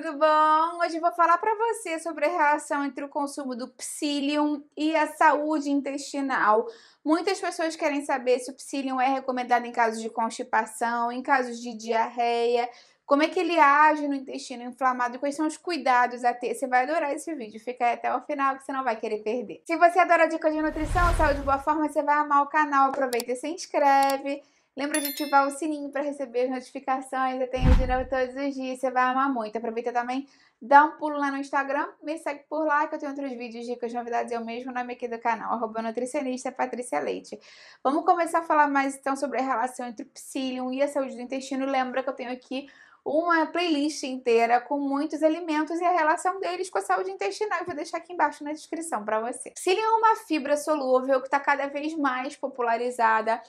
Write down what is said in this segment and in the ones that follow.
tudo bom? Hoje vou falar para você sobre a relação entre o consumo do psyllium e a saúde intestinal. Muitas pessoas querem saber se o psyllium é recomendado em casos de constipação, em casos de diarreia, como é que ele age no intestino inflamado, e quais são os cuidados a ter. Você vai adorar esse vídeo, fica aí até o final que você não vai querer perder. Se você adora dicas de nutrição, saúde e boa forma, você vai amar o canal. Aproveita e se inscreve. Lembra de ativar o sininho para receber as notificações. Eu tenho de novo todos os dias, você vai amar muito. Aproveita também, dá um pulo lá no Instagram, me segue por lá que eu tenho outros vídeos, dicas, novidades, eu mesmo nome aqui do canal, arroba nutricionista Patrícia Leite. Vamos começar a falar mais então sobre a relação entre o psyllium e a saúde do intestino. Lembra que eu tenho aqui uma playlist inteira com muitos alimentos e a relação deles com a saúde intestinal. Eu vou deixar aqui embaixo na descrição para você. Psyllium é uma fibra solúvel que está cada vez mais popularizada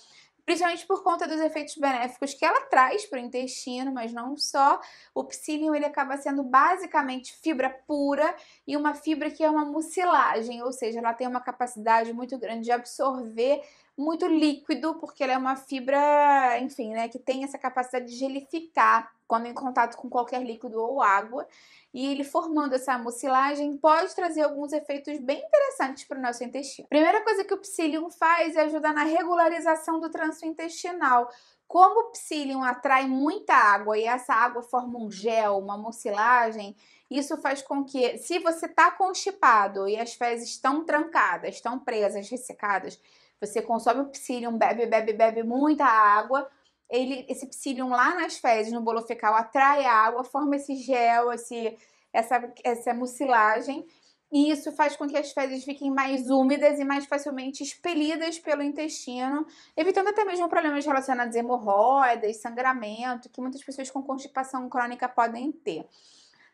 principalmente por conta dos efeitos benéficos que ela traz para o intestino, mas não só. O psyllium ele acaba sendo basicamente fibra pura e uma fibra que é uma mucilagem, ou seja, ela tem uma capacidade muito grande de absorver muito líquido, porque ela é uma fibra, enfim, né, que tem essa capacidade de gelificar quando em contato com qualquer líquido ou água. E ele formando essa mucilagem pode trazer alguns efeitos bem interessantes para o nosso intestino. Primeira coisa que o psyllium faz é ajudar na regularização do trânsito intestinal. Como o psyllium atrai muita água e essa água forma um gel, uma mucilagem, isso faz com que, se você está constipado e as fezes estão trancadas, estão presas, ressecadas, você consome o psyllium, bebe, bebe, bebe muita água, ele, esse psyllium lá nas fezes, no bolo fecal, atrai a água, forma esse gel, esse, essa, essa mucilagem, e isso faz com que as fezes fiquem mais úmidas e mais facilmente expelidas pelo intestino, evitando até mesmo problemas relacionados a hemorroidas, sangramento, que muitas pessoas com constipação crônica podem ter.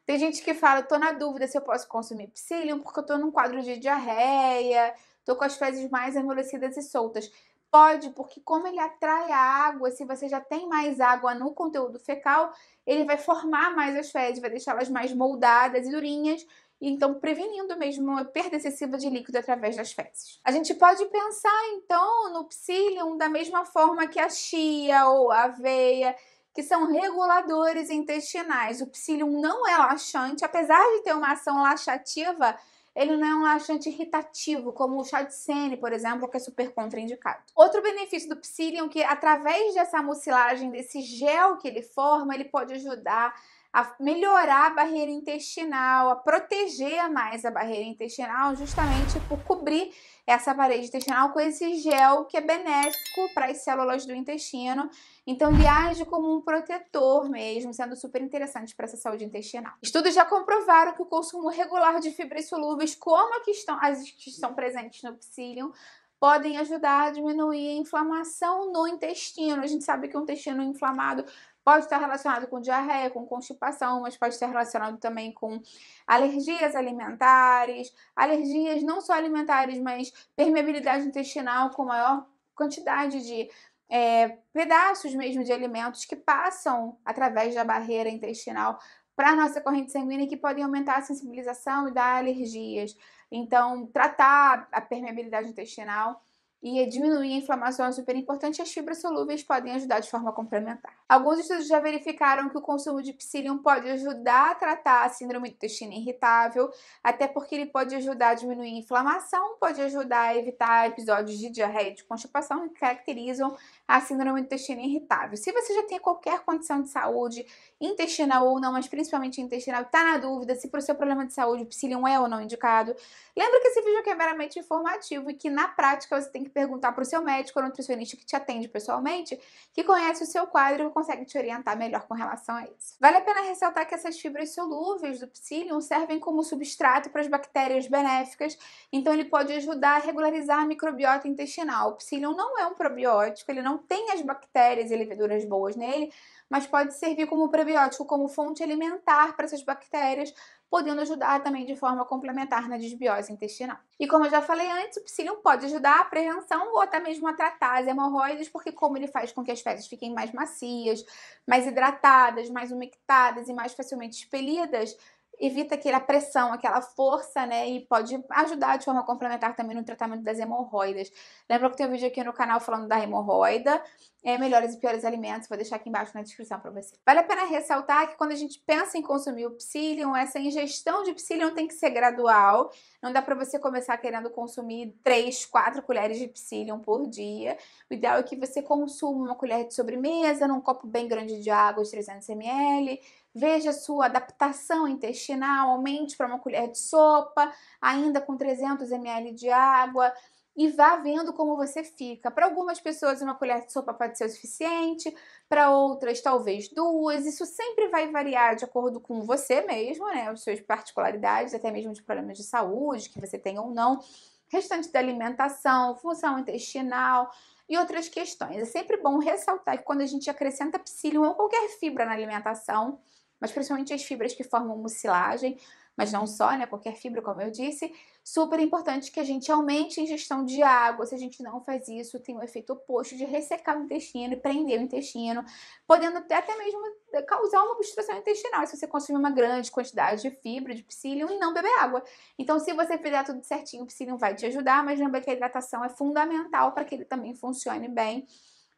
Tem gente que fala, tô na dúvida se eu posso consumir psyllium porque eu tô num quadro de diarreia, tô com as fezes mais amolecidas e soltas. Pode, porque como ele atrai a água, se você já tem mais água no conteúdo fecal, ele vai formar mais as fezes, vai deixá-las mais moldadas e durinhas, então prevenindo mesmo a perda excessiva de líquido através das fezes. A gente pode pensar então no psyllium da mesma forma que a chia ou a aveia, que são reguladores intestinais. O psyllium não é laxante, apesar de ter uma ação laxativa, ele não é um laxante irritativo, como o chá de sene, por exemplo, que é super contraindicado. Outro benefício do psyllium é que através dessa mucilagem, desse gel que ele forma, ele pode ajudar a melhorar a barreira intestinal, a proteger mais a barreira intestinal, justamente por cobrir essa parede intestinal com esse gel que é benéfico para as células do intestino. Então ele age como um protetor mesmo, sendo super interessante para essa saúde intestinal. Estudos já comprovaram que o consumo regular de fibras solúveis, como que estão, as que estão presentes no psyllium, podem ajudar a diminuir a inflamação no intestino. A gente sabe que um intestino inflamado pode estar relacionado com diarreia, com constipação, mas pode estar relacionado também com alergias alimentares, alergias não só alimentares, mas permeabilidade intestinal com maior quantidade de é, pedaços mesmo de alimentos que passam através da barreira intestinal para a nossa corrente sanguínea que podem aumentar a sensibilização e dar alergias. Então, tratar a permeabilidade intestinal e é diminuir a inflamação é super importante, as fibras solúveis podem ajudar de forma complementar. Alguns estudos já verificaram que o consumo de psyllium pode ajudar a tratar a síndrome do intestino irritável, até porque ele pode ajudar a diminuir a inflamação, pode ajudar a evitar episódios de diarreia e de constipação que caracterizam a síndrome do intestino irritável. Se você já tem qualquer condição de saúde, intestinal ou não, mas principalmente intestinal, está na dúvida se para o seu problema de saúde o psyllium é ou não indicado, lembra que esse vídeo aqui é meramente informativo e que na prática você tem que perguntar para o seu médico ou nutricionista que te atende pessoalmente, que conhece o seu quadro e consegue te orientar melhor com relação a isso. Vale a pena ressaltar que essas fibras solúveis do psyllium servem como substrato para as bactérias benéficas, então ele pode ajudar a regularizar a microbiota intestinal. O psyllium não é um probiótico, ele não tem as bactérias e leveduras boas nele, mas pode servir como probiótico como fonte alimentar para essas bactérias, podendo ajudar também de forma complementar na desbiose intestinal. E como eu já falei antes, o psyllium pode ajudar a prevenção ou até mesmo a tratar as hemorroidas, porque como ele faz com que as fezes fiquem mais macias, mais hidratadas, mais umectadas e mais facilmente expelidas, evita aquela pressão, aquela força, né? E pode ajudar de forma complementar também no tratamento das hemorroidas. Lembra que tem um vídeo aqui no canal falando da hemorroida, é, melhores e piores alimentos, vou deixar aqui embaixo na descrição para você. Vale a pena ressaltar que quando a gente pensa em consumir o psyllium, essa ingestão de psyllium tem que ser gradual, não dá para você começar querendo consumir 3, 4 colheres de psyllium por dia. O ideal é que você consuma uma colher de sobremesa num copo bem grande de água, de 300 ml, veja sua adaptação intestinal, aumente para uma colher de sopa, ainda com 300 ml de água, e vá vendo como você fica. Para algumas pessoas, uma colher de sopa pode ser o suficiente, para outras, talvez duas. Isso sempre vai variar de acordo com você mesmo, né? As suas particularidades, até mesmo de problemas de saúde que você tem ou não, restante da alimentação, função intestinal e outras questões. É sempre bom ressaltar que quando a gente acrescenta psyllium ou qualquer fibra na alimentação, mas principalmente as fibras que formam mucilagem, mas não uhum. só, né? Qualquer fibra, como eu disse, super importante que a gente aumente a ingestão de água. Se a gente não faz isso, tem o um efeito oposto de ressecar o intestino e prender o intestino, podendo até mesmo eh, causar uma obstrução intestinal se você consumir uma grande quantidade de fibra, de psyllium e não beber água. Então, se você fizer tudo certinho, o psyllium vai te ajudar, mas lembra que a hidratação é fundamental para que ele também funcione bem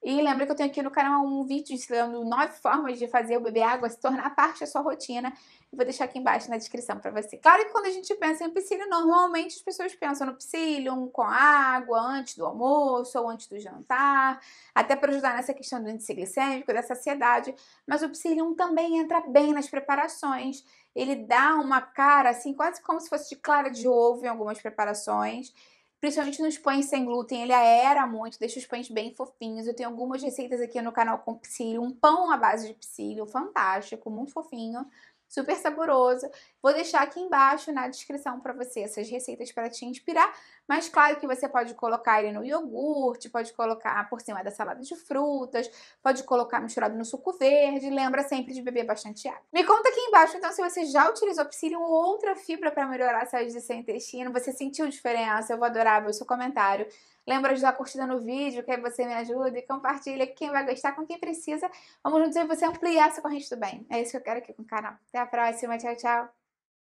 e lembra que eu tenho aqui no canal um vídeo ensinando nove formas de fazer o bebê água se tornar parte da sua rotina. vou deixar aqui embaixo na descrição para você. Claro que quando a gente pensa em piscina, normalmente as pessoas pensam no psyllium com água antes do almoço ou antes do jantar, até para ajudar nessa questão do índice glicêmico, da saciedade. Mas o psyllium também entra bem nas preparações. Ele dá uma cara assim, quase como se fosse de clara de ovo em algumas preparações principalmente nos pães sem glúten, ele aera muito, deixa os pães bem fofinhos. Eu tenho algumas receitas aqui no canal com psyllium, um pão à base de psyllium, fantástico, muito fofinho super saboroso. Vou deixar aqui embaixo na descrição para você essas receitas para te inspirar, mas claro que você pode colocar ele no iogurte, pode colocar por cima da salada de frutas, pode colocar misturado no suco verde, lembra sempre de beber bastante água. Me conta aqui embaixo então se você já utilizou psyllium ou outra fibra para melhorar a saúde do seu intestino, você sentiu diferença? Eu vou adorar ver o seu comentário. Lembra de dar curtida no vídeo, que aí você me ajuda e compartilha quem vai gostar com quem precisa. Vamos juntos e você ampliar essa corrente do bem. É isso que eu quero aqui com o canal. Até a próxima. Tchau, tchau.